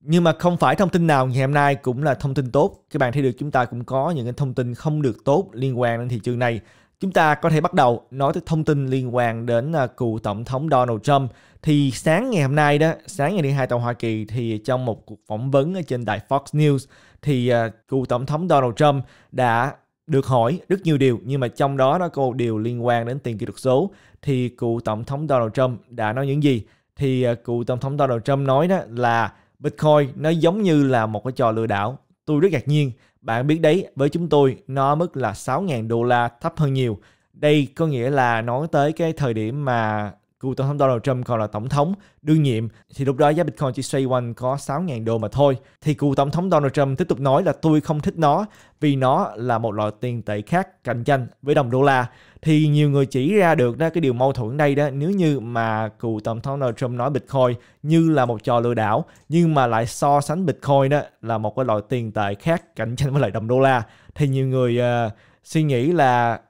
nhưng mà không phải thông tin nào ngày hôm nay cũng là thông tin tốt. Các bạn thấy được chúng ta cũng có những cái thông tin không được tốt liên quan đến thị trường này. Chúng ta có thể bắt đầu nói tới thông tin liên quan đến à, cựu tổng thống Donald Trump. Thì sáng ngày hôm nay đó, sáng ngày thứ hai tại Hoa Kỳ thì trong một cuộc phỏng vấn ở trên đài Fox News thì à, cựu tổng thống Donald Trump đã được hỏi rất nhiều điều nhưng mà trong đó nó có một điều liên quan đến tiền kỹ thuật số thì cựu tổng thống Donald Trump đã nói những gì thì à, cựu tổng thống Donald Trump nói đó là Bitcoin nó giống như là một cái trò lừa đảo. Tôi rất ngạc nhiên. Bạn biết đấy, với chúng tôi nó mức là 6.000 đô la thấp hơn nhiều. Đây có nghĩa là nói tới cái thời điểm mà cựu tổng thống Donald Trump còn là tổng thống đương nhiệm thì lúc đó giá Bitcoin chỉ xoay quanh có 6.000 đô mà thôi. Thì cựu tổng thống Donald Trump tiếp tục nói là tôi không thích nó vì nó là một loại tiền tệ khác cạnh tranh với đồng đô la. Thì nhiều người chỉ ra được đó cái điều mâu thuẫn đây đó nếu như mà cựu tổng thống Donald Trump nói Bitcoin như là một trò lừa đảo nhưng mà lại so sánh Bitcoin đó là một cái loại tiền tệ khác cạnh tranh với lại đồng đô la thì nhiều người uh, suy nghĩ là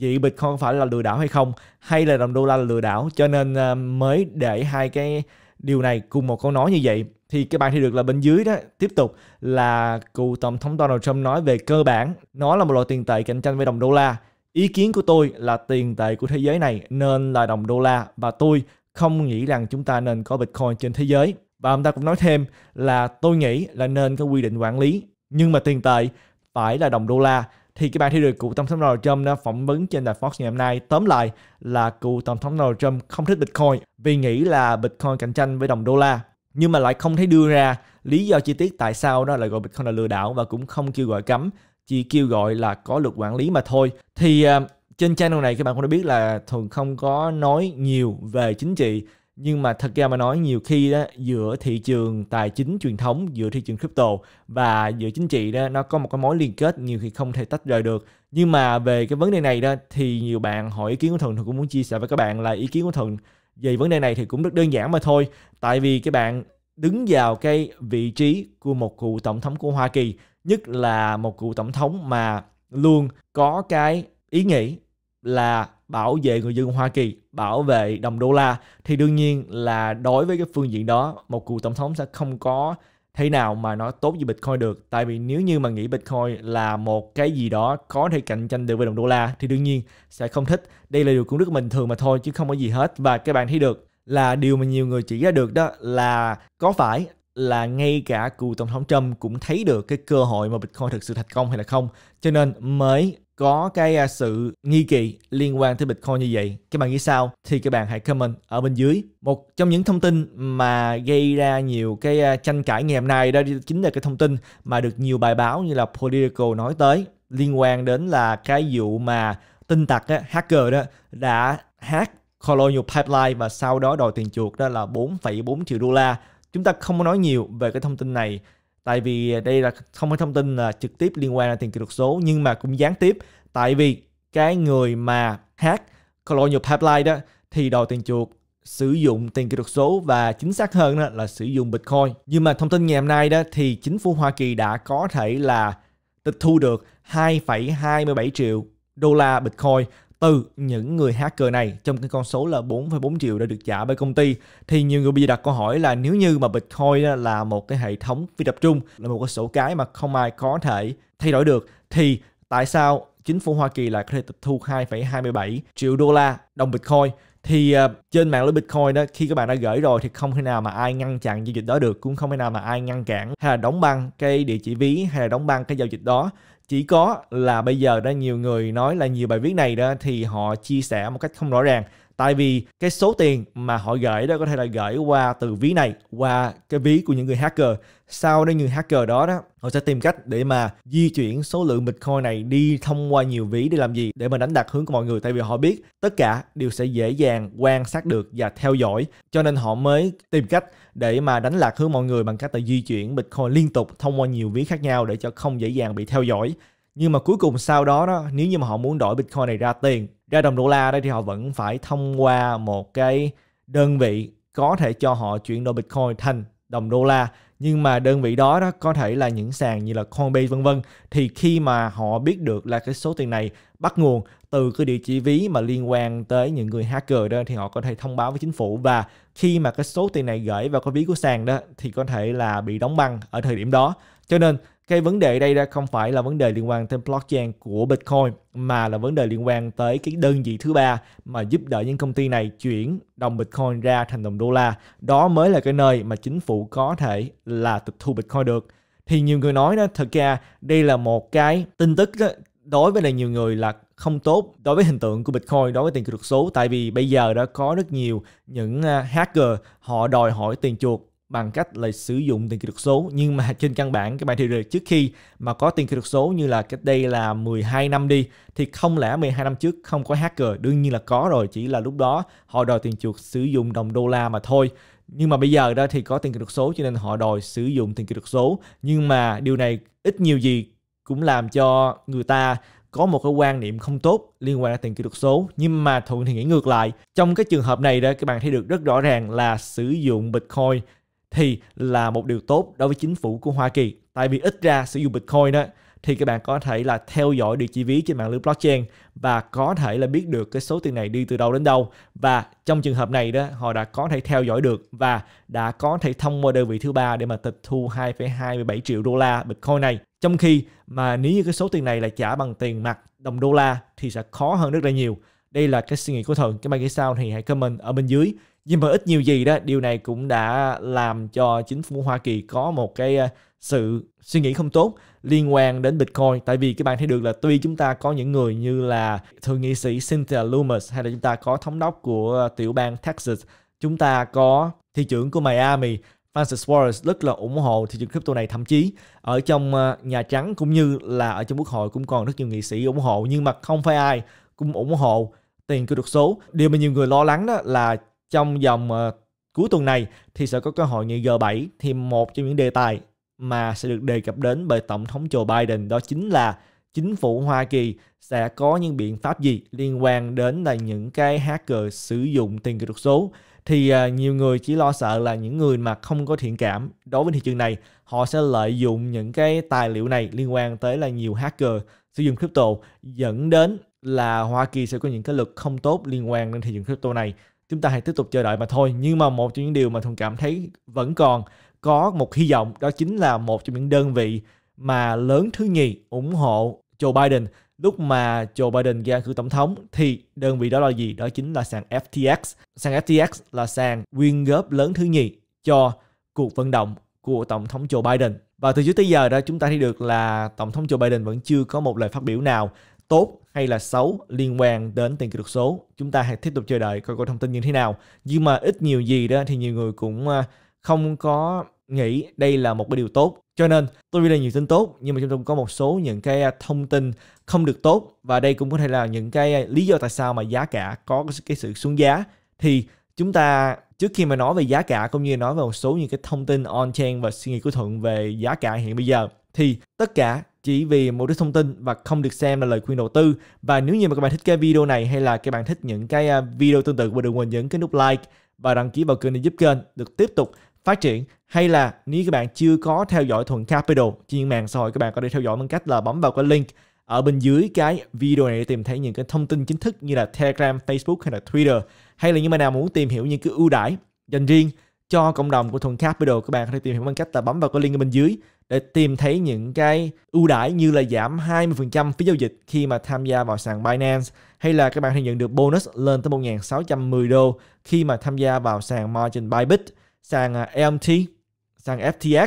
dị bitcoin phải là lừa đảo hay không hay là đồng đô la là lừa đảo cho nên à, mới để hai cái điều này cùng một câu nói như vậy thì các bạn thì được là bên dưới đó tiếp tục là cựu tổng thống Donald Trump nói về cơ bản nó là một loại tiền tệ cạnh tranh với đồng đô la ý kiến của tôi là tiền tệ của thế giới này nên là đồng đô la và tôi không nghĩ rằng chúng ta nên có bitcoin trên thế giới và ông ta cũng nói thêm là tôi nghĩ là nên có quy định quản lý nhưng mà tiền tệ phải là đồng đô la thì cái bài thi được cựu tổng thống Donald Trump đã phỏng vấn trên đài Fox ngày hôm nay tóm lại là cựu tổng thống Donald Trump không thích Bitcoin vì nghĩ là Bitcoin cạnh tranh với đồng đô la nhưng mà lại không thấy đưa ra lý do chi tiết tại sao đó lại gọi Bitcoin là lừa đảo và cũng không kêu gọi cấm chỉ kêu gọi là có luật quản lý mà thôi thì uh, trên channel này các bạn cũng đã biết là thường không có nói nhiều về chính trị nhưng mà thật ra mà nói nhiều khi đó giữa thị trường tài chính truyền thống giữa thị trường crypto và giữa chính trị đó nó có một cái mối liên kết nhiều khi không thể tách rời được nhưng mà về cái vấn đề này đó thì nhiều bạn hỏi ý kiến của thần thần cũng muốn chia sẻ với các bạn là ý kiến của thần về vấn đề này thì cũng rất đơn giản mà thôi tại vì các bạn đứng vào cái vị trí của một cựu tổng thống của Hoa Kỳ nhất là một cựu tổng thống mà luôn có cái ý nghĩ là bảo vệ người dân Hoa Kỳ, bảo vệ đồng đô la thì đương nhiên là đối với cái phương diện đó một cựu tổng thống sẽ không có thế nào mà nó tốt như Bitcoin được tại vì nếu như mà nghĩ Bitcoin là một cái gì đó có thể cạnh tranh được với đồng đô la thì đương nhiên sẽ không thích đây là điều cũng rất bình thường mà thôi chứ không có gì hết và các bạn thấy được là điều mà nhiều người chỉ ra được đó là có phải là ngay cả cựu tổng thống Trump cũng thấy được cái cơ hội mà Bitcoin thực sự thành công hay là không cho nên mới có cái à, sự nghi kỳ liên quan tới Bitcoin như vậy. Các bạn nghĩ sao? Thì các bạn hãy comment ở bên dưới. Một trong những thông tin mà gây ra nhiều cái à, tranh cãi ngày hôm nay đó chính là cái thông tin mà được nhiều bài báo như là Politico nói tới liên quan đến là cái vụ mà tin tặc á, hacker đó đã hack Colonial Pipeline và sau đó đòi tiền chuộc đó là 4,4 triệu đô la. Chúng ta không nói nhiều về cái thông tin này tại vì đây là không phải thông tin là trực tiếp liên quan đến tiền kỹ thuật số nhưng mà cũng gián tiếp tại vì cái người mà hack Colonial Pipeline đó thì đòi tiền chuộc sử dụng tiền kỹ thuật số và chính xác hơn đó là sử dụng Bitcoin. Nhưng mà thông tin ngày hôm nay đó thì chính phủ Hoa Kỳ đã có thể là tịch thu được 2,27 triệu đô la Bitcoin từ những người hacker này trong cái con số là 4,4 triệu đã được trả bởi công ty thì nhiều người bây giờ đặt câu hỏi là nếu như mà Bitcoin là một cái hệ thống phi tập trung là một cái sổ cái mà không ai có thể thay đổi được thì tại sao chính phủ Hoa Kỳ lại có thể tịch thu 2,27 triệu đô la đồng Bitcoin thì uh, trên mạng lưới Bitcoin đó khi các bạn đã gửi rồi thì không thể nào mà ai ngăn chặn giao dịch đó được cũng không thể nào mà ai ngăn cản hay là đóng băng cái địa chỉ ví hay là đóng băng cái giao dịch đó chỉ có là bây giờ đã nhiều người nói là nhiều bài viết này đó thì họ chia sẻ một cách không rõ ràng tại vì cái số tiền mà họ gửi đó có thể là gửi qua từ ví này qua cái ví của những người hacker sau đó những hacker đó đó họ sẽ tìm cách để mà di chuyển số lượng bitcoin này đi thông qua nhiều ví để làm gì để mà đánh đặt hướng của mọi người tại vì họ biết tất cả đều sẽ dễ dàng quan sát được và theo dõi cho nên họ mới tìm cách để mà đánh lạc hướng mọi người bằng cách là di chuyển bitcoin liên tục thông qua nhiều ví khác nhau để cho không dễ dàng bị theo dõi nhưng mà cuối cùng sau đó đó nếu như mà họ muốn đổi bitcoin này ra tiền ra đồng đô la đây thì họ vẫn phải thông qua một cái đơn vị có thể cho họ chuyển đổi Bitcoin thành đồng đô la nhưng mà đơn vị đó đó có thể là những sàn như là Coinbase vân vân thì khi mà họ biết được là cái số tiền này bắt nguồn từ cái địa chỉ ví mà liên quan tới những người hacker đó thì họ có thể thông báo với chính phủ và khi mà cái số tiền này gửi vào cái ví của sàn đó thì có thể là bị đóng băng ở thời điểm đó cho nên cái vấn đề đây ra không phải là vấn đề liên quan tới blockchain của Bitcoin mà là vấn đề liên quan tới cái đơn vị thứ ba mà giúp đỡ những công ty này chuyển đồng Bitcoin ra thành đồng đô la. Đó mới là cái nơi mà chính phủ có thể là tịch thu Bitcoin được. Thì nhiều người nói đó, thật ra đây là một cái tin tức đó, đối với là nhiều người là không tốt đối với hình tượng của Bitcoin, đối với tiền kỹ thuật số tại vì bây giờ đã có rất nhiều những à, hacker họ đòi hỏi tiền chuột bằng cách là sử dụng tiền kỹ thuật số nhưng mà trên căn bản các bạn thì rồi trước khi mà có tiền kỹ thuật số như là cách đây là 12 năm đi thì không lẽ 12 năm trước không có hacker đương nhiên là có rồi chỉ là lúc đó họ đòi tiền chuột sử dụng đồng đô la mà thôi nhưng mà bây giờ đó thì có tiền kỹ thuật số cho nên họ đòi sử dụng tiền kỹ thuật số nhưng mà điều này ít nhiều gì cũng làm cho người ta có một cái quan niệm không tốt liên quan đến tiền kỹ thuật số nhưng mà thuận thì nghĩ ngược lại trong cái trường hợp này đó các bạn thấy được rất rõ ràng là sử dụng bitcoin thì là một điều tốt đối với chính phủ của Hoa Kỳ. Tại vì ít ra sử dụng Bitcoin đó thì các bạn có thể là theo dõi địa chỉ ví trên mạng lưới blockchain và có thể là biết được cái số tiền này đi từ đâu đến đâu và trong trường hợp này đó họ đã có thể theo dõi được và đã có thể thông qua đơn vị thứ ba để mà tịch thu 2,27 triệu đô la Bitcoin này trong khi mà nếu như cái số tiền này là trả bằng tiền mặt đồng đô la thì sẽ khó hơn rất là nhiều đây là cái suy nghĩ của thuận các bạn nghĩ sao thì hãy comment ở bên dưới nhưng mà ít nhiều gì đó điều này cũng đã làm cho chính phủ Hoa Kỳ có một cái ờ, sự suy nghĩ không tốt liên quan đến Bitcoin tại vì các bạn thấy được là tuy chúng ta có những người như là thượng nghị sĩ Cynthia Lummis hay là chúng ta có thống đốc của tiểu bang Texas chúng ta có thị trưởng của Miami Francis Wallace rất là ủng hộ thị trường crypto này thậm chí ở trong ờ, Nhà Trắng cũng như là ở trong Quốc hội cũng còn rất nhiều nghị sĩ ủng hộ nhưng mà không phải ai cũng ủng hộ tiền kỹ thuật số. Điều mà nhiều người lo lắng đó là trong dòng ờ, cuối tuần này thì sẽ có cơ hội nghị G7 thì một trong những đề tài mà sẽ được đề cập đến bởi Tổng thống Joe Biden đó chính là chính phủ Hoa Kỳ sẽ có những biện pháp gì liên quan đến là những cái hacker sử dụng tiền kỹ thuật số thì ờ, nhiều người chỉ lo sợ là những người mà không có thiện cảm đối với thị trường này họ sẽ lợi dụng những cái tài liệu này liên quan tới là nhiều hacker sử dụng crypto dẫn đến là Hoa Kỳ sẽ có những cái luật không tốt liên quan đến thị trường crypto này chúng ta hãy tiếp tục chờ đợi mà thôi nhưng mà một trong những điều mà thuận cảm thấy vẫn còn có một hy vọng đó chính là một trong những đơn vị mà lớn thứ nhì ủng hộ Joe Biden lúc mà Joe Biden ra cử tổng thống thì đơn vị đó là gì? Đó chính là sàn FTX. Sàn FTX là sàn quyên góp lớn thứ nhì cho cuộc vận động của tổng thống Joe Biden. Và từ trước tới giờ đó chúng ta thấy được là tổng thống Joe Biden vẫn chưa có một lời phát biểu nào tốt hay là xấu liên quan đến tiền kỹ thuật số. Chúng ta hãy tiếp tục chờ đợi coi coi thông tin như thế nào. Nhưng mà ít nhiều gì đó thì nhiều người cũng à, không có nghĩ đây là một cái điều tốt. Cho nên tôi là nhiều tin tốt nhưng mà chúng tôi cũng có một số những cái à, thông tin không được tốt và đây cũng có thể là những cái à, lý do tại sao mà giá cả có cái sự xuống giá thì chúng ta trước khi mà nói về giá cả cũng như nói về một số những cái thông tin on chain và suy nghĩ của thuận về giá cả hiện bây giờ thì tất cả chỉ vì mục đích thông tin và không được xem là lời khuyên đầu tư. Và nếu như mà các bạn thích cái video này hay là các bạn thích những cái à, video tương tự thì đừng quên nhấn cái nút like và đăng ký vào kênh để giúp kênh được tiếp tục phát triển hay là nếu các bạn chưa có theo dõi thuần Capital trên mạng xã hội các bạn có thể theo dõi bằng cách là bấm vào cái link ở bên dưới cái video này để tìm thấy những cái thông tin chính thức như là Telegram, Facebook hay là Twitter hay là những bạn nào muốn tìm hiểu những cái ưu đãi dành riêng cho cộng đồng của thuần Capital các bạn có thể tìm hiểu bằng cách là bấm vào cái link ở bên dưới để tìm thấy những cái ưu đãi như là giảm 20% phí giao dịch khi mà tham gia vào sàn Binance hay là các bạn hay nhận được bonus lên tới 1.610 đô khi mà tham gia vào sàn Margin Bybit, sàn LMT, à, e sàn FTX,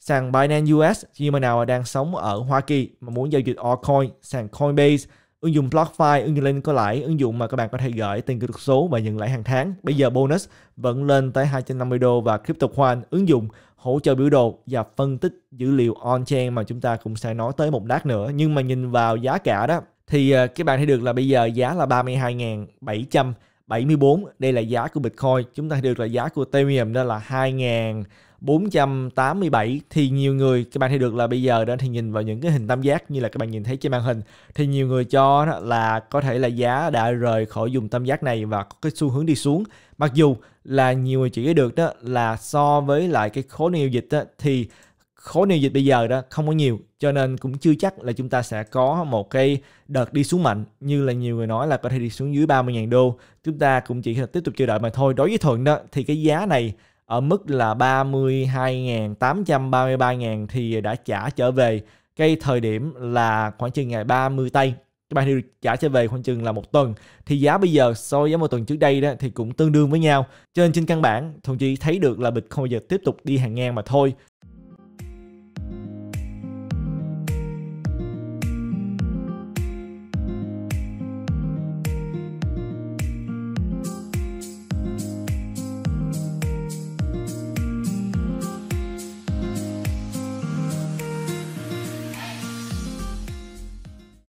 sàn Binance US Như mà nào đang sống ở Hoa Kỳ mà muốn giao dịch altcoin, sàn Coinbase, ứng dụng BlockFi, ứng dụng lên có lãi, ứng dụng mà các bạn có thể gửi tiền kỹ thuật số và nhận lãi hàng tháng. Bây giờ bonus vẫn lên tới 250 đô và CryptoQuant ứng dụng hỗ trợ biểu đồ và phân tích dữ liệu on-chain mà chúng ta cũng sẽ nói tới một lát nữa. Nhưng mà nhìn vào giá cả đó thì ờ, các bạn thấy được là bây giờ giá là 32.774. Đây là giá của Bitcoin. Chúng ta thấy được là giá của Ethereum đó là 2.000 487 thì nhiều người các bạn thấy được là bây giờ đó thì nhìn vào những cái hình tam giác như là các bạn nhìn thấy trên màn hình thì nhiều người cho là có thể là giá đã rời khỏi vùng tam giác này và có cái xu hướng đi xuống mặc dù là nhiều người chỉ được đó là so với lại cái khối neo dịch đó, thì khối neo dịch bây giờ đó không có nhiều cho nên cũng chưa chắc là chúng ta sẽ có một cái đợt đi xuống mạnh như là nhiều người nói là có thể đi xuống dưới 30.000 đô chúng ta cũng chỉ là tiếp tục chờ đợi mà thôi đối với thuận đó thì cái giá này ở mức là 32.833.000 thì đã trả trở về cái thời điểm là khoảng chừng ngày 30 tây các bạn đều trả trở về khoảng chừng là một tuần thì giá bây giờ so với một tuần trước đây đó thì cũng tương đương với nhau cho nên trên căn bản thuận chỉ thấy được là bitcoin giờ tiếp tục đi hàng ngang mà thôi